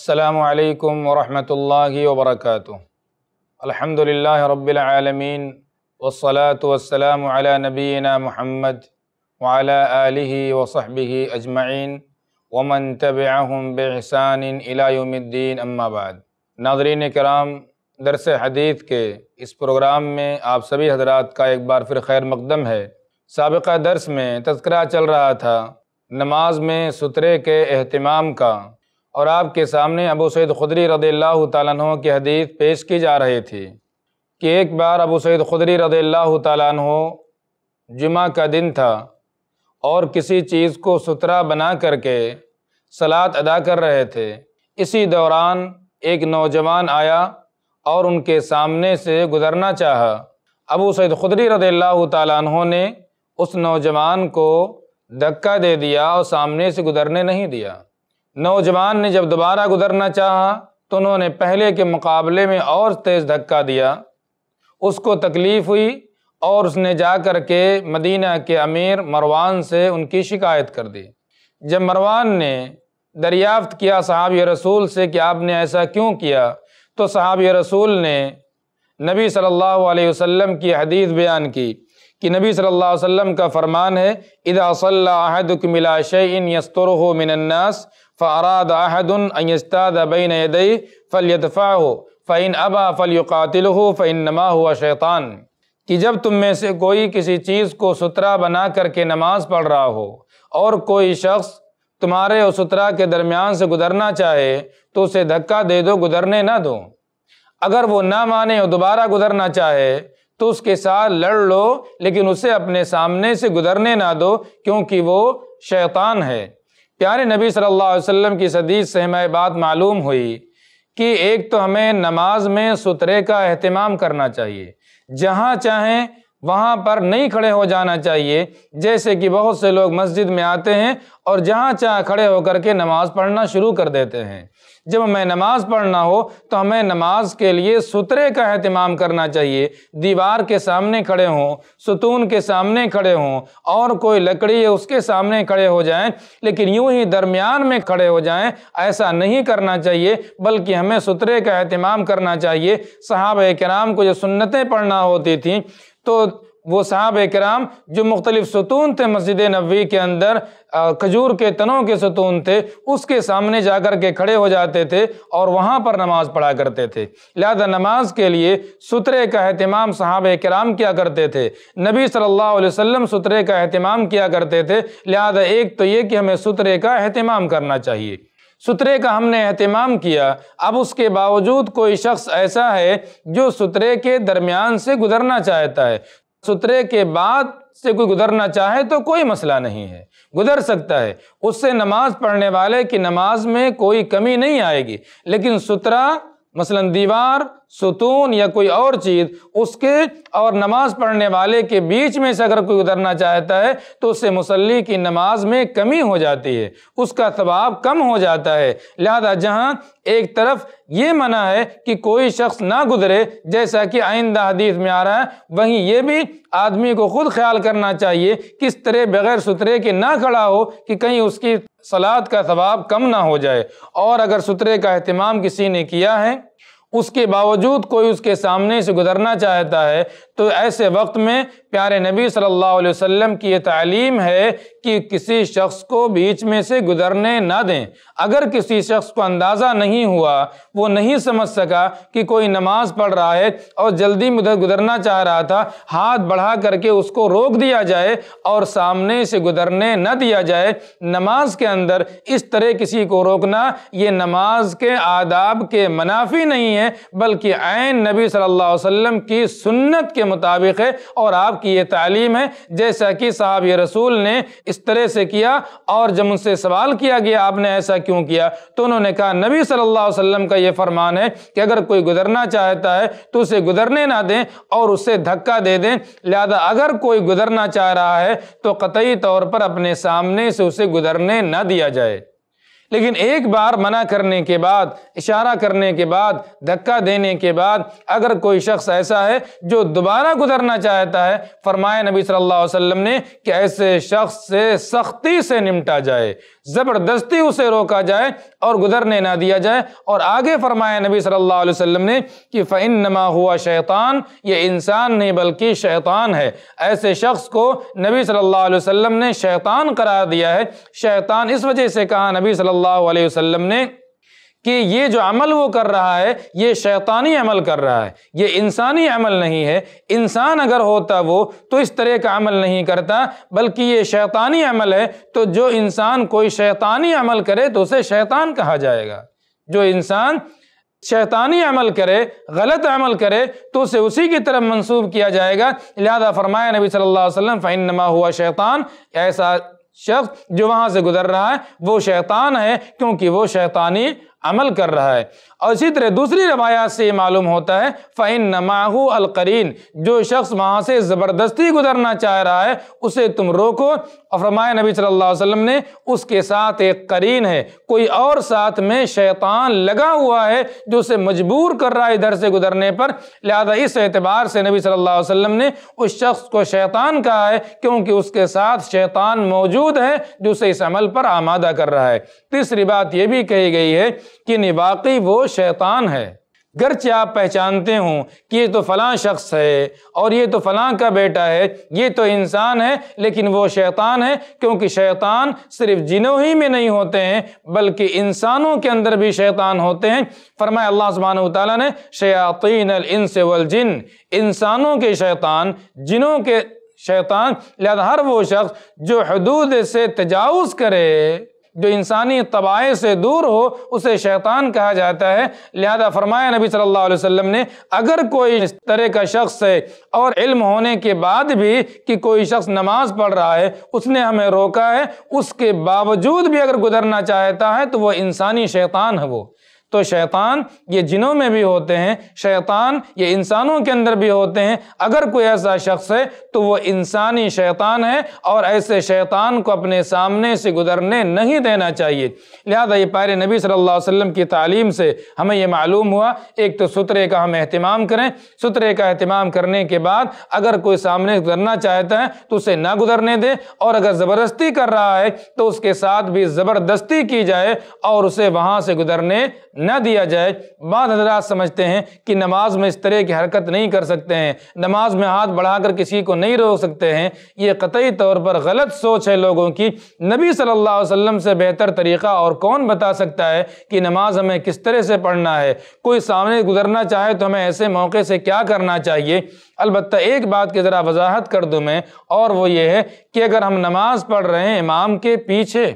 السلام علیکم ورحمۃ اللہ وبرکاتہ الحمد للہ رب العالمین والصلاة والسلام علی نبینا محمد وعلى آلہ وصحبہ اجمعین ومن تبعہم من الى یوم الدین اما بعد ناظرین کرام درس حدیث کے اس پروگرام میں آپ سبھی حضرات کا ایک بار پھر خیر مقدم ہے سابقہ درس میں تذکرہ چل رہا تھا نماز میں سترے کے اہتمام کا اور آپ کے سامنے ابو سعید خدری رضی اللہ تعالیٰ عنہ کی حدیث پیش کی جا رہی تھی کہ ایک بار ابو سعید خدری رضی اللہ تعالیٰ عنہ جمعہ کا دن تھا اور کسی چیز کو سترہ بنا کر کے سلاد ادا کر رہے تھے اسی دوران ایک نوجوان آیا اور ان کے سامنے سے گزرنا چاہا ابو سعید خدری رضی اللہ تعالیٰ عنہ نے اس نوجوان کو دھکا دے دیا اور سامنے سے گزرنے نہیں دیا نوجوان نے جب دوبارہ گزرنا چاہا تو انہوں نے پہلے کے مقابلے میں اور تیز دھکا دیا اس کو تکلیف ہوئی اور اس نے جا کر کے مدینہ کے امیر مروان سے ان کی شکایت کر دی جب مروان نے دریافت کیا صحابی رسول سے کہ آپ نے ایسا کیوں کیا تو صحابی رسول نے نبی صلی اللہ علیہ وسلم کی حدیث بیان کی کہ نبی صلی اللہ علیہ وسلم کا فرمان ہے ادا صلی اللہ عید ملاش ان یستر من الناس فاراد احد ایستاد اب نیدئی فل یفہ ہو فعین ابا فل قاتل ہو نما ہوا شیطان کہ جب تم میں سے کوئی کسی چیز کو سترا بنا کر کے نماز پڑھ رہا ہو اور کوئی شخص تمہارے اور سترا کے درمیان سے گزرنا چاہے تو اسے دھکا دے دو گزرنے نہ دو اگر وہ نہ مانے اور دوبارہ گزرنا چاہے تو اس کے ساتھ لڑ لو لیکن اسے اپنے سامنے سے گزرنے نہ دو کیونکہ وہ شیطان ہے پیارے نبی صلی اللہ علیہ وسلم کی شدید سے ہمیں بات معلوم ہوئی کہ ایک تو ہمیں نماز میں سترے کا اہتمام کرنا چاہیے جہاں چاہیں وہاں پر نہیں کھڑے ہو جانا چاہیے جیسے کہ بہت سے لوگ مسجد میں آتے ہیں اور جہاں چاہ کھڑے ہو کر کے نماز پڑھنا شروع کر دیتے ہیں جب ہمیں نماز پڑھنا ہو تو ہمیں نماز کے لیے سترے کا اہتمام کرنا چاہیے دیوار کے سامنے کھڑے ہوں ستون کے سامنے کھڑے ہوں اور کوئی لکڑی ہے اس کے سامنے کھڑے ہو جائیں لیکن یوں ہی درمیان میں کھڑے ہو جائیں ایسا نہیں کرنا چاہیے بلکہ ہمیں سترے کا اہتمام کرنا چاہیے صحابہ کرام کو جو سنتیں پڑھنا ہوتی تھیں تو وہ صحاب کرام جو مختلف ستون تھے مسجد نبوی کے اندر کھجور کے تنوں کے ستون تھے اس کے سامنے جا کر کے کھڑے ہو جاتے تھے اور وہاں پر نماز پڑھا کرتے تھے لہذا نماز کے لیے سترے کا اہتمام صحابہ کرام کیا کرتے تھے نبی صلی اللہ علیہ وسلم سترے کا اہتمام کیا کرتے تھے لہذا ایک تو یہ کہ ہمیں سترے کا اہتمام کرنا چاہیے سترے کا ہم نے اہتمام کیا اب اس کے باوجود کوئی شخص ایسا ہے جو سترے کے درمیان سے گزرنا چاہتا ہے سترے کے بعد سے کوئی گزرنا چاہے تو کوئی مسئلہ نہیں ہے گزر سکتا ہے اس سے نماز پڑھنے والے کی نماز میں کوئی کمی نہیں آئے گی لیکن سترہ مثلا دیوار ستون یا کوئی اور چیز اس کے اور نماز پڑھنے والے کے بیچ میں سے اگر کوئی اترنا چاہتا ہے تو اس سے مسلی کی نماز میں کمی ہو جاتی ہے اس کا ثواب کم ہو جاتا ہے لہذا جہاں ایک طرف یہ منع ہے کہ کوئی شخص نہ گزرے جیسا کہ آئندہ حدیث میں آ رہا ہے وہیں یہ بھی آدمی کو خود خیال کرنا چاہیے کس طرح بغیر سترے کے نہ کھڑا ہو کہ کہیں اس کی سلاد کا ثباب کم نہ ہو جائے اور اگر سترے کا اہتمام کسی نے کیا ہے اس کے باوجود کوئی اس کے سامنے سے گزرنا چاہتا ہے تو ایسے وقت میں پیارے نبی صلی اللہ علیہ وسلم کی یہ تعلیم ہے کہ کسی شخص کو بیچ میں سے گزرنے نہ دیں اگر کسی شخص کو اندازہ نہیں ہوا وہ نہیں سمجھ سکا کہ کوئی نماز پڑھ رہا ہے اور جلدی مدد گزرنا چاہ رہا تھا ہاتھ بڑھا کر کے اس کو روک دیا جائے اور سامنے سے گزرنے نہ دیا جائے نماز کے اندر اس طرح کسی کو روکنا یہ نماز کے آداب کے منافی نہیں ہے بلکہ عین نبی صلی اللہ علیہ وسلم کی سنت کے مطابق ہے اور آپ کی یہ تعلیم ہے جیسا کہ کیا اور جب ان سے سوال کیا گیا آپ نے ایسا کیوں کیا تو انہوں نے کہا نبی صلی اللہ علیہ وسلم کا یہ فرمان ہے کہ اگر کوئی گزرنا چاہتا ہے تو اسے گزرنے نہ دیں اور اسے دھکا دے دیں لہذا اگر کوئی گزرنا چاہ رہا ہے تو قطعی طور پر اپنے سامنے سے اسے گزرنے نہ دیا جائے لیکن ایک بار منع کرنے کے بعد اشارہ کرنے کے بعد دھکا دینے کے بعد اگر کوئی شخص ایسا ہے جو دوبارہ گزرنا چاہتا ہے فرمایا نبی صلی اللہ علیہ وسلم نے کہ ایسے شخص سے سختی سے نمٹا جائے زبردستی اسے روکا جائے اور گزرنے نہ دیا جائے اور آگے فرمایا نبی صلی اللہ علیہ وسلم نے کہ فن نما ہوا شیطان یہ انسان نہیں بلکہ شیطان ہے ایسے شخص کو نبی صلی اللہ علیہ وسلم نے شیطان قرار دیا ہے شیطان اس وجہ سے کہا نبی صلی اللہ علیہ وسلم نے کہ یہ جو عمل وہ کر رہا ہے یہ شیطانی عمل کر رہا ہے یہ انسانی عمل نہیں ہے انسان اگر ہوتا وہ تو اس طرح کا عمل نہیں کرتا بلکہ یہ شیطانی عمل ہے تو جو انسان کوئی شیطانی عمل کرے تو اسے شیطان کہا جائے گا جو انسان شیطانی عمل کرے غلط عمل کرے تو اسے اسی کی طرف منسوب کیا جائے گا لہذا فرمایا نبی صلی اللہ علیہ وسلم فَإِنَّمَا ہوا شیطان ایسا شخص جو وہاں سے گزر رہا ہے وہ شیطان ہے کیونکہ وہ شیطانی عمل کر رہا ہے اور اسی طرح دوسری روایات سے یہ معلوم ہوتا ہے فہم نماہو القرین جو شخص وہاں سے زبردستی گزرنا چاہ رہا ہے اسے تم روکو اور فرمایا نبی صلی اللہ علیہ وسلم نے اس کے ساتھ ایک قرین ہے کوئی اور ساتھ میں شیطان لگا ہوا ہے جو اسے مجبور کر رہا ہے ادھر سے گزرنے پر لہذا اس اعتبار سے نبی صلی اللہ علیہ وسلم نے اس شخص کو شیطان کہا ہے کیونکہ اس کے ساتھ شیطان موجود ہے جو اسے اس عمل پر آمادہ کر رہا ہے تیسری بات یہ بھی کہی گئی ہے کہ نواقی وہ شیطان ہے گرچہ آپ پہچانتے ہوں کہ یہ تو فلاں شخص ہے اور یہ تو فلاں کا بیٹا ہے یہ تو انسان ہے لیکن وہ شیطان ہے کیونکہ شیطان صرف جنوں ہی میں نہیں ہوتے ہیں بلکہ انسانوں کے اندر بھی شیطان ہوتے ہیں فرمایا اللہ سبحانہ تعالیٰ نے شیاطین الانس والجن انسانوں کے شیطان جنوں کے شیطان لہذا ہر وہ شخص جو حدود سے تجاوز کرے جو انسانی طبائع سے دور ہو اسے شیطان کہا جاتا ہے لہذا فرمایا نبی صلی اللہ علیہ وسلم نے اگر کوئی اس طرح کا شخص ہے اور علم ہونے کے بعد بھی کہ کوئی شخص نماز پڑھ رہا ہے اس نے ہمیں روکا ہے اس کے باوجود بھی اگر گزرنا چاہتا ہے تو وہ انسانی شیطان ہے وہ تو شیطان یہ جنوں میں بھی ہوتے ہیں شیطان یہ انسانوں کے اندر بھی ہوتے ہیں اگر کوئی ایسا شخص ہے تو وہ انسانی شیطان ہے اور ایسے شیطان کو اپنے سامنے سے گزرنے نہیں دینا چاہیے لہذا یہ پیارے نبی صلی اللہ علیہ وسلم کی تعلیم سے ہمیں یہ معلوم ہوا ایک تو سترے کا ہم اہتمام کریں سترے کا اہتمام کرنے کے بعد اگر کوئی سامنے گزرنا چاہتا ہے تو اسے نہ گزرنے دے اور اگر زبردستی کر رہا ہے تو اس کے ساتھ بھی زبردستی کی جائے اور اسے وہاں سے گزرنے نہ دیا جائے بعد حضرات سمجھتے ہیں کہ نماز میں اس طرح کی حرکت نہیں کر سکتے ہیں نماز میں ہاتھ بڑھا کر کسی کو نہیں روک سکتے ہیں یہ قطعی طور پر غلط سوچ ہے لوگوں کی نبی صلی اللہ علیہ وسلم سے بہتر طریقہ اور کون بتا سکتا ہے کہ نماز ہمیں کس طرح سے پڑھنا ہے کوئی سامنے گزرنا چاہے تو ہمیں ایسے موقع سے کیا کرنا چاہیے البتہ ایک بات کی ذرا وضاحت کر دوں میں اور وہ یہ ہے کہ اگر ہم نماز پڑھ رہے ہیں امام کے پیچھے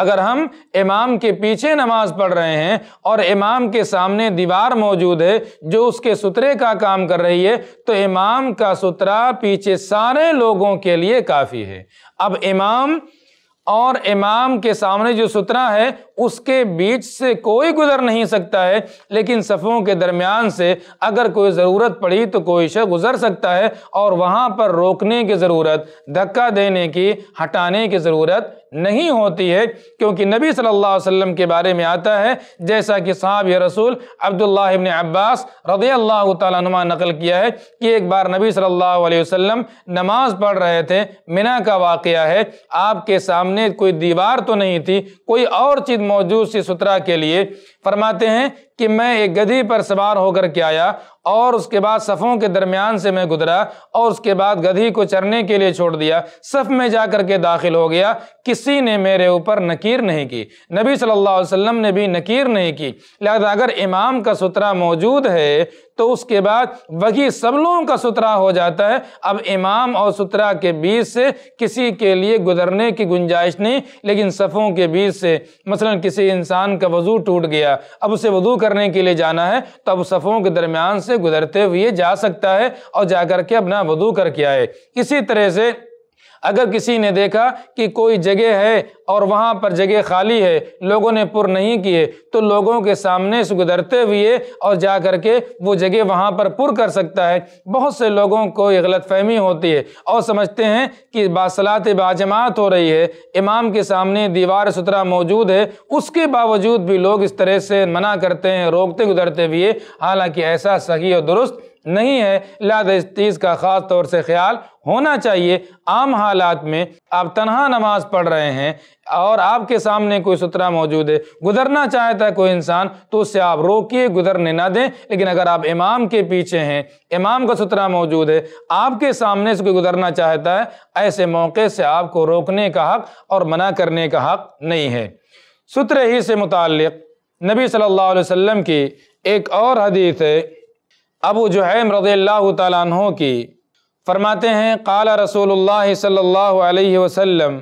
اگر ہم امام کے پیچھے نماز پڑھ رہے ہیں اور امام کے سامنے دیوار موجود ہے جو اس کے سترے کا کام کر رہی ہے تو امام کا سترا پیچھے سارے لوگوں کے لیے کافی ہے اب امام اور امام کے سامنے جو سترا ہے اس کے بیچ سے کوئی گزر نہیں سکتا ہے لیکن صفوں کے درمیان سے اگر کوئی ضرورت پڑی تو کوئی شہ گزر سکتا ہے اور وہاں پر روکنے کی ضرورت دھکا دینے کی ہٹانے کی ضرورت نہیں ہوتی ہے کیونکہ نبی صلی اللہ علیہ وسلم کے بارے میں آتا ہے جیسا کہ صاحب رسول عبداللہ ابن عباس رضی اللہ تعالیٰ نما نقل کیا ہے کہ ایک بار نبی صلی اللہ علیہ وسلم نماز پڑھ رہے تھے منا کا واقعہ ہے آپ کے سامنے کوئی دیوار تو نہیں تھی کوئی اور چیز موجود سی سترہ کے لیے فرماتے ہیں کہ میں ایک گدھی پر سوار ہو کر کے آیا اور اس کے بعد صفوں کے درمیان سے میں گزرا اور اس کے بعد گدھی کو چرنے کے لیے چھوڑ دیا صف میں جا کر کے داخل ہو گیا کسی نے میرے اوپر نکیر نہیں کی نبی صلی اللہ علیہ وسلم نے بھی نکیر نہیں کی لہذا اگر امام کا سترا موجود ہے تو اس کے بعد وہی سب لوگوں کا سترا ہو جاتا ہے اب امام اور سترا کے بیچ سے کسی کے لیے گزرنے کی گنجائش نہیں لیکن صفوں کے بیچ سے مثلا کسی انسان کا وضو ٹوٹ گیا اب اسے وضو کر کرنے کے لیے جانا ہے تو اب صفوں کے درمیان سے گزرتے ہوئے جا سکتا ہے اور جا کر کے اپنا وضو کر کے آئے اسی طرح سے اگر کسی نے دیکھا کہ کوئی جگہ ہے اور وہاں پر جگہ خالی ہے لوگوں نے پر نہیں کیے تو لوگوں کے سامنے سے گزرتے ہوئے اور جا کر کے وہ جگہ وہاں پر پر کر سکتا ہے بہت سے لوگوں کو یہ غلط فہمی ہوتی ہے اور سمجھتے ہیں کہ باصلات باجماعت ہو رہی ہے امام کے سامنے دیوار ستھرا موجود ہے اس کے باوجود بھی لوگ اس طرح سے منع کرتے ہیں روکتے گزرتے ہوئے حالانکہ ایسا صحیح اور درست نہیں ہے لہذا اس چیز کا خاص طور سے خیال ہونا چاہیے عام حالات میں آپ تنہا نماز پڑھ رہے ہیں اور آپ کے سامنے کوئی سترہ موجود ہے گزرنا چاہتا ہے کوئی انسان تو اس سے آپ روکیے گزرنے نہ دیں لیکن اگر آپ امام کے پیچھے ہیں امام کا سترہ موجود ہے آپ کے سامنے سے کوئی گزرنا چاہتا ہے ایسے موقع سے آپ کو روکنے کا حق اور منع کرنے کا حق نہیں ہے سترے ہی سے متعلق نبی صلی اللہ علیہ وسلم کی ایک اور حدیث ہے ابو جحیم رضی اللہ تعالیٰ عنہ کی فرماتے ہیں قال رسول اللہ صلی اللہ علیہ وسلم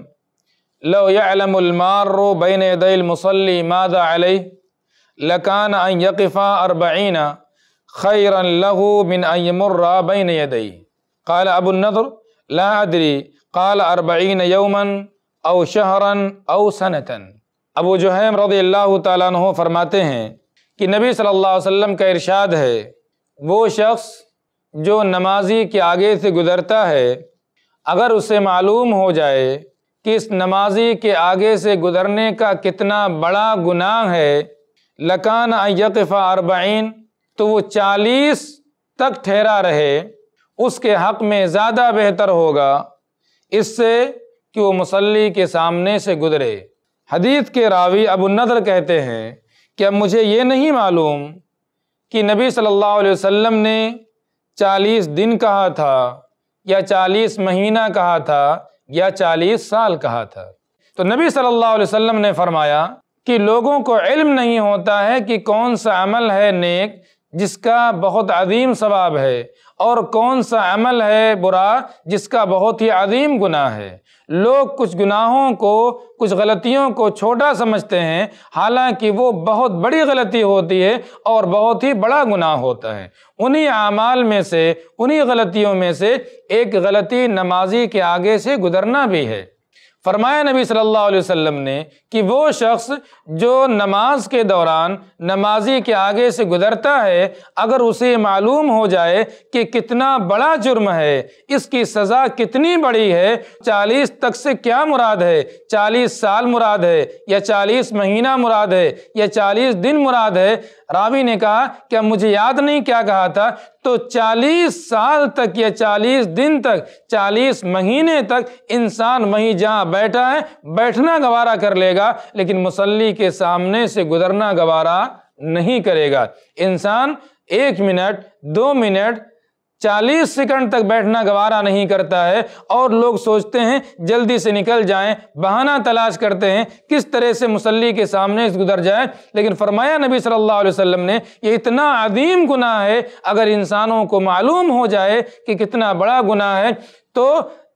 لو المار بین المارو المصلی ماذا علیہ لکان من ان یمر بین بیندی قال ابو النظر لا ادری قال اربعین یوما او شہرا او سنتا ابو جہیم رضی اللہ تعالیٰ عنہ فرماتے ہیں کہ نبی صلی اللہ علیہ وسلم کا ارشاد ہے وہ شخص جو نمازی کے آگے سے گزرتا ہے اگر اسے معلوم ہو جائے کہ اس نمازی کے آگے سے گزرنے کا کتنا بڑا گناہ ہے لکان یقفہ اربعین تو وہ چالیس تک ٹھہرا رہے اس کے حق میں زیادہ بہتر ہوگا اس سے کہ وہ مسلی کے سامنے سے گزرے حدیث کے راوی ابو نظر کہتے ہیں کہ اب مجھے یہ نہیں معلوم کہ نبی صلی اللہ علیہ وسلم نے چالیس دن کہا تھا یا چالیس مہینہ کہا تھا یا چالیس سال کہا تھا تو نبی صلی اللہ علیہ وسلم نے فرمایا کہ لوگوں کو علم نہیں ہوتا ہے کہ کون سا عمل ہے نیک جس کا بہت عظیم ثواب ہے اور کون سا عمل ہے برا جس کا بہت ہی عظیم گناہ ہے لوگ کچھ گناہوں کو کچھ غلطیوں کو چھوٹا سمجھتے ہیں حالانکہ وہ بہت بڑی غلطی ہوتی ہے اور بہت ہی بڑا گناہ ہوتا ہے انہی اعمال میں سے انہی غلطیوں میں سے ایک غلطی نمازی کے آگے سے گزرنا بھی ہے فرمایا نبی صلی اللہ علیہ وسلم نے کہ وہ شخص جو نماز کے دوران نمازی کے آگے سے گزرتا ہے اگر اسے معلوم ہو جائے کہ کتنا بڑا جرم ہے اس کی سزا کتنی بڑی ہے چالیس تک سے کیا مراد ہے چالیس سال مراد ہے یا چالیس مہینہ مراد ہے یا چالیس دن مراد ہے راوی نے کہا کہ مجھے یاد نہیں کیا کہا تھا تو چالیس سال تک یا چالیس دن تک چالیس مہینے تک انسان وہیں جہاں بیٹھا ہے بیٹھنا گوارہ کر لے گا لیکن مسلی کے سامنے سے گزرنا گوارا نہیں کرے گا انسان ایک منٹ دو منٹ چالیس سیکنڈ تک بیٹھنا گوارہ نہیں کرتا ہے اور لوگ سوچتے ہیں جلدی سے نکل جائیں بہانہ تلاش کرتے ہیں کس طرح سے مسلی کے سامنے گزر جائیں لیکن فرمایا نبی صلی اللہ علیہ وسلم نے یہ اتنا عدیم گناہ ہے اگر انسانوں کو معلوم ہو جائے کہ کتنا بڑا گناہ ہے تو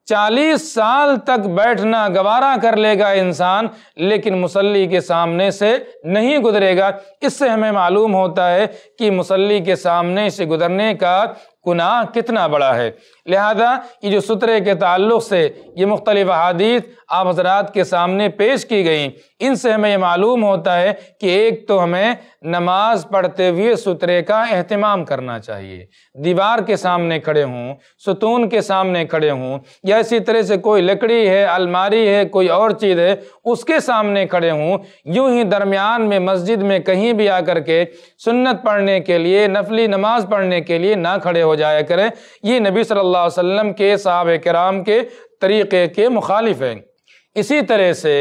چالیس سال تک بیٹھنا گوارہ کر لے گا انسان لیکن مسلی کے سامنے سے نہیں گزرے گا اس سے ہمیں معلوم ہوتا ہے کہ مسلی کے سامنے سے گزرنے کا گناہ کتنا بڑا ہے لہذا یہ جو سترے کے تعلق سے یہ مختلف احادیث آپ حضرات کے سامنے پیش کی گئیں ان سے ہمیں یہ معلوم ہوتا ہے کہ ایک تو ہمیں نماز پڑھتے ہوئے سترے کا اہتمام کرنا چاہیے دیوار کے سامنے کھڑے ہوں ستون کے سامنے کھڑے ہوں یا اسی طرح سے کوئی لکڑی ہے الماری ہے کوئی اور چیز ہے اس کے سامنے کھڑے ہوں یوں ہی درمیان میں مسجد میں کہیں بھی آ کر کے سنت پڑھنے کے لیے نفلی نماز پڑھنے کے لیے نہ کھڑے ہو جایا کریں یہ نبی صلی اللہ علیہ وسلم کے صحابہ کرام کے طریقے کے مخالف ہیں اسی طرح سے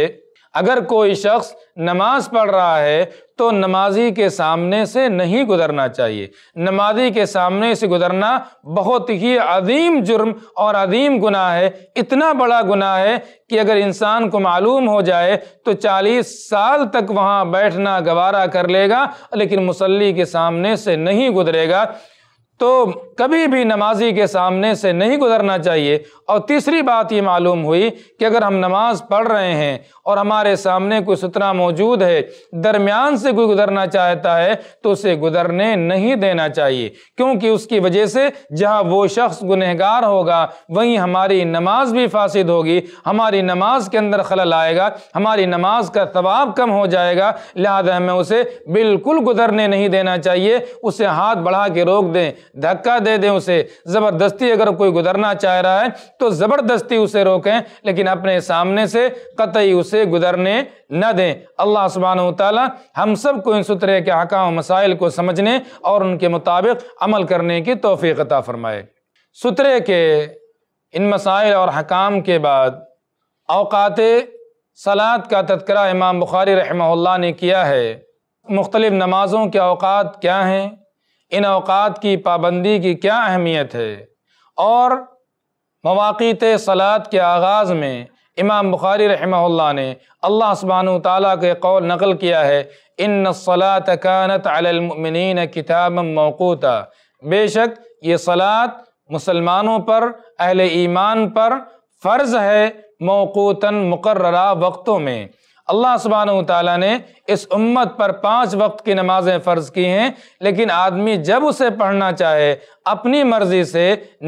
اگر کوئی شخص نماز پڑھ رہا ہے تو نمازی کے سامنے سے نہیں گزرنا چاہیے نمازی کے سامنے سے گزرنا بہت ہی عظیم جرم اور عظیم گناہ ہے اتنا بڑا گناہ ہے کہ اگر انسان کو معلوم ہو جائے تو چالیس سال تک وہاں بیٹھنا گوارا کر لے گا لیکن مسلی کے سامنے سے نہیں گزرے گا تو کبھی بھی نمازی کے سامنے سے نہیں گزرنا چاہیے اور تیسری بات یہ معلوم ہوئی کہ اگر ہم نماز پڑھ رہے ہیں اور ہمارے سامنے کوئی سترہ موجود ہے درمیان سے کوئی گزرنا چاہتا ہے تو اسے گزرنے نہیں دینا چاہیے کیونکہ اس کی وجہ سے جہاں وہ شخص گنہگار ہوگا وہیں ہماری نماز بھی فاسد ہوگی ہماری نماز کے اندر خلل آئے گا ہماری نماز کا ثواب کم ہو جائے گا لہذا ہمیں اسے بالکل گزرنے نہیں دینا چاہیے اسے ہاتھ بڑھا کے روک دیں دھکا دے دیں اسے زبردستی اگر کوئی گزرنا چاہ رہا ہے تو زبردستی اسے روکیں لیکن اپنے سامنے سے قطعی اسے گزرنے نہ دیں اللہ سبحانہ و تعالیٰ ہم سب کو ان سترے کے حکام و مسائل کو سمجھنے اور ان کے مطابق عمل کرنے کی توفیق عطا فرمائے سترے کے ان مسائل اور حکام کے بعد اوقات سلاد کا تذکرہ امام بخاری رحمہ اللہ نے کیا ہے مختلف نمازوں کے اوقات کیا ہیں ان اوقات کی پابندی کی کیا اہمیت ہے اور مواقع سلاد کے آغاز میں امام بخاری رحمہ اللہ نے اللہ سبحانہ تعالیٰ کے قول نقل کیا ہے ان نصلاۃ کانت علی المؤمنین کتاب موقوتا بے شک یہ سلاط مسلمانوں پر اہل ایمان پر فرض ہے موقوتاً مقررہ وقتوں میں اللہ سبحانہ و تعالیٰ نے اس امت پر پانچ وقت کی نمازیں فرض کی ہیں لیکن آدمی جب اسے پڑھنا چاہے اپنی مرضی سے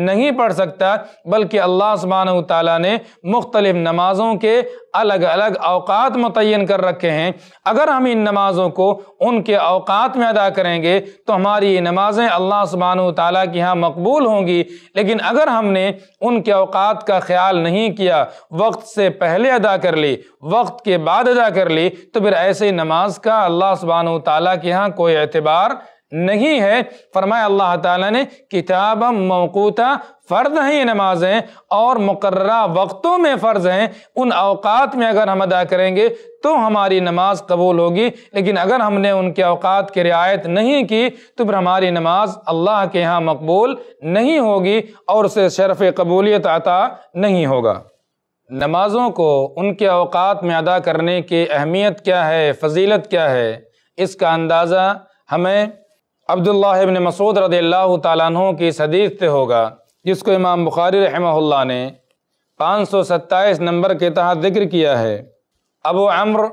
نہیں پڑھ سکتا بلکہ اللہ سبحانہ و تعالیٰ نے مختلف نمازوں کے الگ الگ اوقات متعین کر رکھے ہیں اگر ہم ان نمازوں کو ان کے اوقات میں ادا کریں گے تو ہماری یہ نمازیں اللہ سبحانہ و تعالیٰ کی ہاں مقبول ہوں گی لیکن اگر ہم نے ان کے اوقات کا خیال نہیں کیا وقت سے پہلے ادا کر لی وقت کے بعد ادا کر لی تو پھر ایسے نماز کا اللہ سبحانہ کے ہاں کوئی اعتبار نہیں ہے فرمایا اللہ تعالیٰ نے کتاب موقوتا فرض ہیں یہ نمازیں اور مقررہ وقتوں میں فرض ہیں ان اوقات میں اگر ہم ادا کریں گے تو ہماری نماز قبول ہوگی لیکن اگر ہم نے ان کے اوقات کی رعایت نہیں کی تو پھر ہماری نماز اللہ کے ہاں مقبول نہیں ہوگی اور اسے شرف قبولیت عطا نہیں ہوگا نمازوں کو ان کے اوقات میں ادا کرنے کی اہمیت کیا ہے فضیلت کیا ہے اس کا اندازہ ہمیں عبداللہ ابن مسعود اللہ تعالیٰ عنہ کی اس حدیث سے ہوگا جس کو امام بخاری رحمہ اللہ نے پانچ سو ستائیس نمبر کے تحت ذکر کیا ہے ابو عمر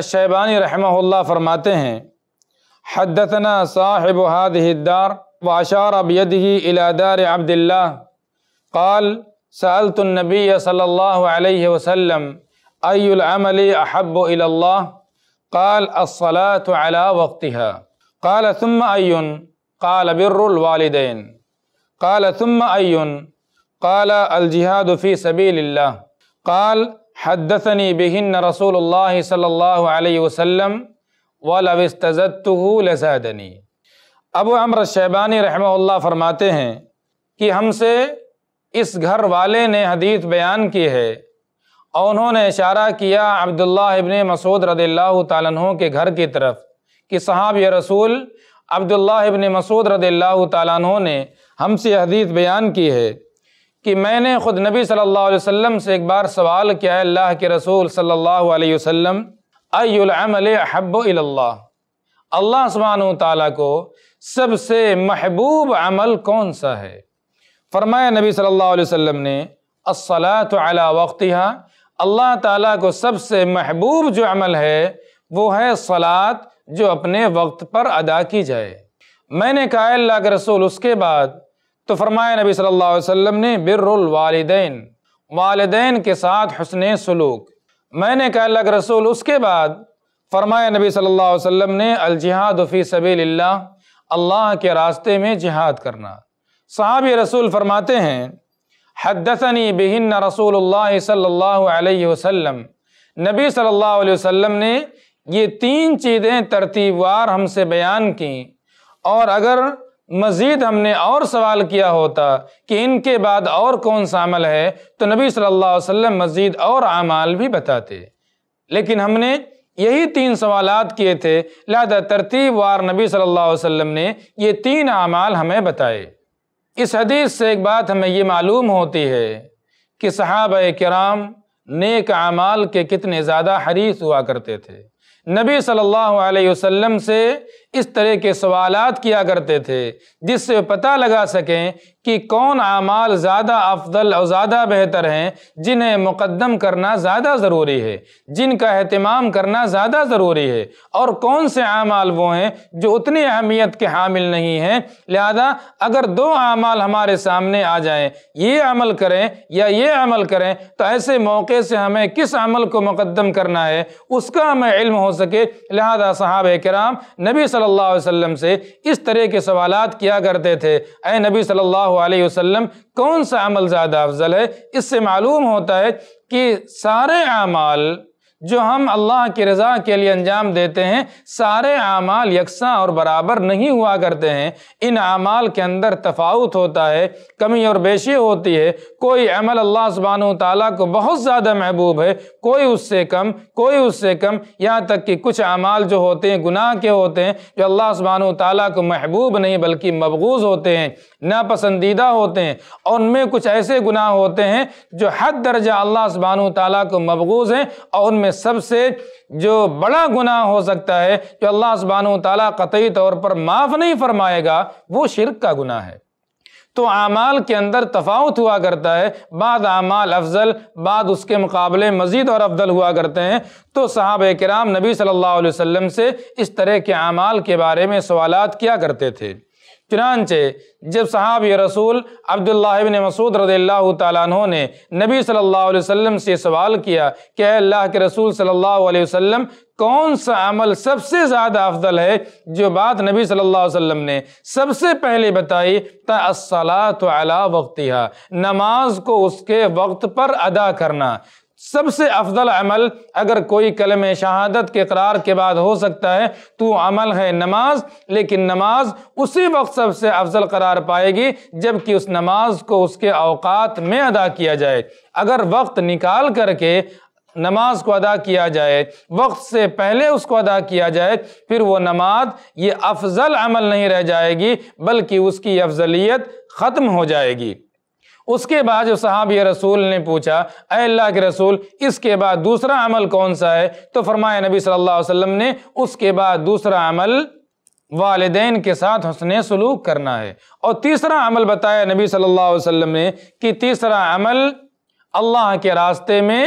الشیبانی رحمہ اللہ فرماتے ہیں حدثنا صاحب واشار بیده الی دار عبد عبداللہ قال سألت النبي صلى الله عليه وسلم أي العمل أحب إلى الله؟ قال الصلاة على وقتها قال ثم أي؟ قال بر الوالدين قال ثم أي؟ قال الجهاد في سبيل الله قال حدثني بهن رسول الله صلى الله عليه وسلم ولو استزدته لزادني ابو عمر الشیبانی رحمہ اللہ فرماتے ہیں کہ ہم سے اس گھر والے نے حدیث بیان کی ہے اور انہوں نے اشارہ کیا عبداللہ ابن مسعود رضی اللہ تعالیٰ عنہ کے گھر کی طرف کہ صحاب یا رسول عبداللہ ابن مسعود رضی اللہ تعالیٰ عنہ نے ہم سے حدیث بیان کی ہے کہ میں نے خود نبی صلی اللہ علیہ وسلم سے ایک بار سوال کیا ہے اللہ کے رسول صلی اللہ علیہ وسلم سلّم العمل حب سبحانہ تعالیٰ کو سب سے محبوب عمل کون سا ہے فرمایا نبی صلی اللہ علیہ وسلم نے الصلاة علی وقتها اللہ تعالیٰ کو سب سے محبوب جو عمل ہے وہ ہے صلاة جو اپنے وقت پر ادا کی جائے میں نے کہا اللہ کے رسول اس کے بعد تو فرمایا نبی صلی اللہ علیہ وسلم نے بر الوالدین والدین کے ساتھ حسن سلوک میں نے کہا اللہ کے رسول اس کے بعد فرمایا نبی صلی اللہ علیہ وسلم نے الجہاد فی سبیل اللہ اللہ کے راستے میں جہاد کرنا صحاب رسول فرماتے ہیں حدثنی بہن رسول اللہ صلی اللہ علیہ وسلم نبی صلی اللہ علیہ وسلم نے یہ تین چیزیں ترتیب وار ہم سے بیان کیں اور اگر مزید ہم نے اور سوال کیا ہوتا کہ ان کے بعد اور کون سا عمل ہے تو نبی صلی اللہ علیہ وسلم مزید اور اعمال بھی بتاتے لیکن ہم نے یہی تین سوالات کیے تھے لہذا ترتیب وار نبی صلی اللہ علیہ وسلم نے یہ تین اعمال ہمیں بتائے اس حدیث سے ایک بات ہمیں یہ معلوم ہوتی ہے کہ صحابہ کرام نیک اعمال کے کتنے زیادہ حریث ہوا کرتے تھے نبی صلی اللہ علیہ وسلم سے اس طرح کے سوالات کیا کرتے تھے جس سے پتہ لگا سکیں کہ کون اعمال زیادہ افضل اور زیادہ بہتر ہیں جنہیں مقدم کرنا زیادہ ضروری ہے جن کا اہتمام کرنا زیادہ ضروری ہے اور کون سے اعمال وہ ہیں جو اتنی اہمیت کے حامل نہیں ہیں لہذا اگر دو اعمال ہمارے سامنے آ جائیں یہ عمل کریں یا یہ عمل کریں تو ایسے موقع سے ہمیں کس عمل کو مقدم کرنا ہے اس کا ہمیں علم ہو سکے لہذا صحابہ کرام نبی صلی صلی اللہ علیہ وسلم سے اس طرح کے سوالات کیا کرتے تھے اے نبی صلی اللہ علیہ وسلم کون سا عمل زیادہ افضل ہے اس سے معلوم ہوتا ہے کہ سارے اعمال جو ہم اللہ کی رضا کے لیے انجام دیتے ہیں سارے اعمال یکساں اور برابر نہیں ہوا کرتے ہیں ان اعمال کے اندر تفاوت ہوتا ہے کمی اور بیشی ہوتی ہے کوئی عمل اللہ سبحانہ و تعالیٰ کو بہت زیادہ محبوب ہے کوئی اس سے کم کوئی اس سے کم یہاں تک کہ کچھ اعمال جو ہوتے ہیں گناہ کے ہوتے ہیں جو اللہ سبحانہ و تعالیٰ کو محبوب نہیں بلکہ مبغوظ ہوتے ہیں ناپسندیدہ ہوتے ہیں اور ان میں کچھ ایسے گناہ ہوتے ہیں جو حد درجہ اللہ سبحانہ و تعالیٰ کو مبغوظ ہیں اور ان میں میں سب سے جو بڑا گناہ ہو سکتا ہے جو اللہ سبحانہ قطعی طور پر معاف نہیں فرمائے گا وہ شرک کا گناہ ہے تو عامال کے اندر تفاوت ہوا کرتا ہے بعد افضل بعد اس کے مقابلے مزید اور افضل ہوا کرتے ہیں تو صحابہ کرام نبی صلی اللہ علیہ وسلم سے اس طرح کے عامال کے بارے میں سوالات کیا کرتے تھے چنانچہ جب صحابی رسول عبداللہ بن مسعود رضی اللہ تعالیٰ عنہ نے نبی صلی اللہ علیہ وسلم سے سوال کیا کہ اے اللہ کے رسول صلی اللہ علیہ وسلم کون سا عمل سب سے زیادہ افضل ہے جو بات نبی صلی اللہ علیہ وسلم نے سب سے پہلے بتائی تا الصلاة علی وقتها نماز کو اس کے وقت پر ادا کرنا سب سے افضل عمل اگر کوئی کلم شہادت کے قرار کے بعد ہو سکتا ہے تو عمل ہے نماز لیکن نماز اسی وقت سب سے افضل قرار پائے گی جب کہ اس نماز کو اس کے اوقات میں ادا کیا جائے اگر وقت نکال کر کے نماز کو ادا کیا جائے وقت سے پہلے اس کو ادا کیا جائے پھر وہ نماز یہ افضل عمل نہیں رہ جائے گی بلکہ اس کی افضلیت ختم ہو جائے گی اس کے بعد جب صحابی رسول نے پوچھا اے اللہ کے رسول اس کے بعد دوسرا عمل کون سا ہے تو فرمایا نبی صلی اللہ علیہ وسلم نے اس کے بعد دوسرا عمل والدین کے ساتھ حسن سلوک کرنا ہے اور تیسرا عمل بتایا نبی صلی اللہ علیہ وسلم نے کہ تیسرا عمل اللہ کے راستے میں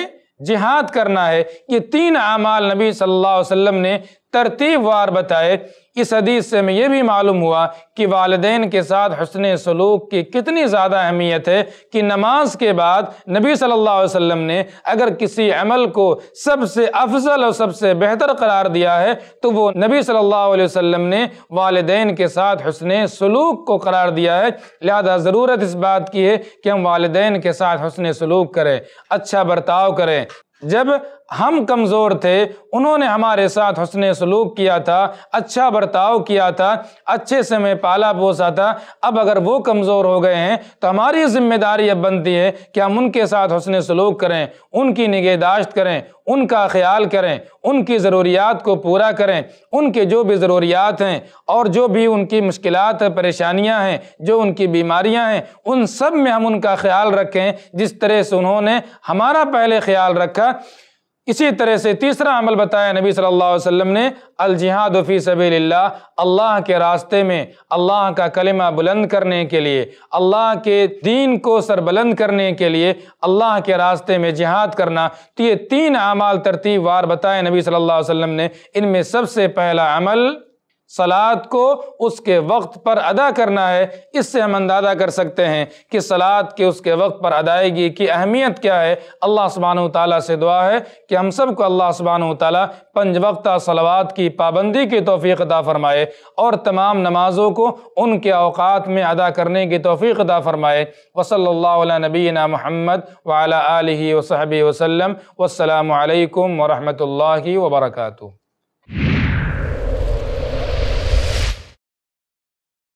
جہاد کرنا ہے یہ تین اعمال نبی صلی اللہ علیہ وسلم نے ترتیب وار بتائے اس حدیث سے ہمیں یہ بھی معلوم ہوا کہ والدین کے ساتھ حسن سلوک کی کتنی زیادہ اہمیت ہے کہ نماز کے بعد نبی صلی اللہ علیہ وسلم نے اگر کسی عمل کو سب سے افضل اور سب سے بہتر قرار دیا ہے تو وہ نبی صلی اللہ علیہ وسلم نے والدین کے ساتھ حسن سلوک کو قرار دیا ہے لہذا ضرورت اس بات کی ہے کہ ہم والدین کے ساتھ حسن سلوک کریں اچھا برتاؤ کریں جب ہم کمزور تھے انہوں نے ہمارے ساتھ حسن سلوک کیا تھا اچھا برتاؤ کیا تھا اچھے سے میں پالا پوسا تھا اب اگر وہ کمزور ہو گئے ہیں تو ہماری ذمہ داری اب بنتی ہے کہ ہم ان کے ساتھ حسن سلوک کریں ان کی نگہداشت کریں ان کا خیال کریں ان کی ضروریات کو پورا کریں ان کے جو بھی ضروریات ہیں اور جو بھی ان کی مشکلات پریشانیاں ہیں جو ان کی بیماریاں ہیں ان سب میں ہم ان کا خیال رکھیں جس طرح سے انہوں نے ہمارا پہلے خیال رکھا اسی طرح سے تیسرا عمل بتایا نبی صلی اللہ علیہ وسلم نے الجہاد فی سبیل اللہ اللہ کے راستے میں اللہ کا کلمہ بلند کرنے کے لیے اللہ کے دین کو سر بلند کرنے کے لیے اللہ کے راستے میں جہاد کرنا تو یہ تین اعمال ترتیب وار بتائے نبی صلی اللہ علیہ وسلم نے ان میں سب سے پہلا عمل سلاد کو اس کے وقت پر ادا کرنا ہے اس سے ہم اندازہ کر سکتے ہیں کہ سلاد کے اس کے وقت پر ادائیگی کی اہمیت کیا ہے اللہ سبحانہ و تعالیٰ سے دعا ہے کہ ہم سب کو اللہ سبحانہ و تعالیٰ پنج وقتہ صلوات کی پابندی کی توفیق ادا فرمائے اور تمام نمازوں کو ان کے اوقات میں ادا کرنے کی توفیق ادا فرمائے وصلی اللہ علیہ نبینا محمد ولا علیہ و صحبِ والسلام علیکم ورحمۃ اللہ وبرکاتہ